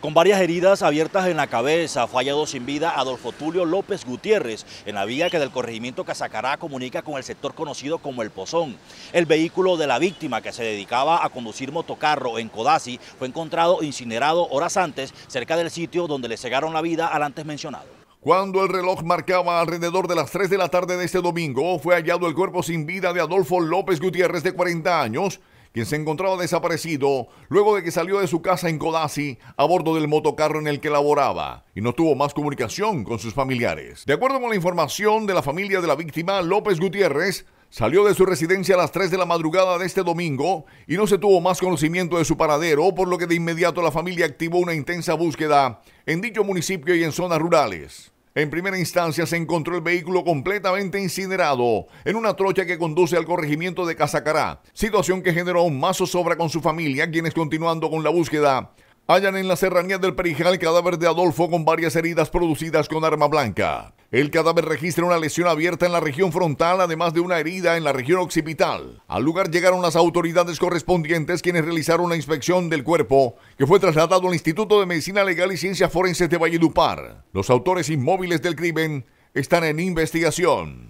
Con varias heridas abiertas en la cabeza, fallado sin vida Adolfo Tulio López Gutiérrez en la vía que del corregimiento Casacará comunica con el sector conocido como El Pozón. El vehículo de la víctima que se dedicaba a conducir motocarro en Codazzi fue encontrado incinerado horas antes cerca del sitio donde le cegaron la vida al antes mencionado. Cuando el reloj marcaba alrededor de las 3 de la tarde de este domingo, fue hallado el cuerpo sin vida de Adolfo López Gutiérrez de 40 años, quien se encontraba desaparecido luego de que salió de su casa en Kodasi a bordo del motocarro en el que laboraba y no tuvo más comunicación con sus familiares. De acuerdo con la información de la familia de la víctima, López Gutiérrez salió de su residencia a las 3 de la madrugada de este domingo y no se tuvo más conocimiento de su paradero, por lo que de inmediato la familia activó una intensa búsqueda en dicho municipio y en zonas rurales. En primera instancia se encontró el vehículo completamente incinerado en una trocha que conduce al corregimiento de Casacará, situación que generó un más sobra con su familia, quienes continuando con la búsqueda hallan en la serranía del Perijal el cadáver de Adolfo con varias heridas producidas con arma blanca. El cadáver registra una lesión abierta en la región frontal, además de una herida en la región occipital. Al lugar llegaron las autoridades correspondientes quienes realizaron la inspección del cuerpo, que fue trasladado al Instituto de Medicina Legal y Ciencias Forenses de Valledupar. Los autores inmóviles del crimen están en investigación.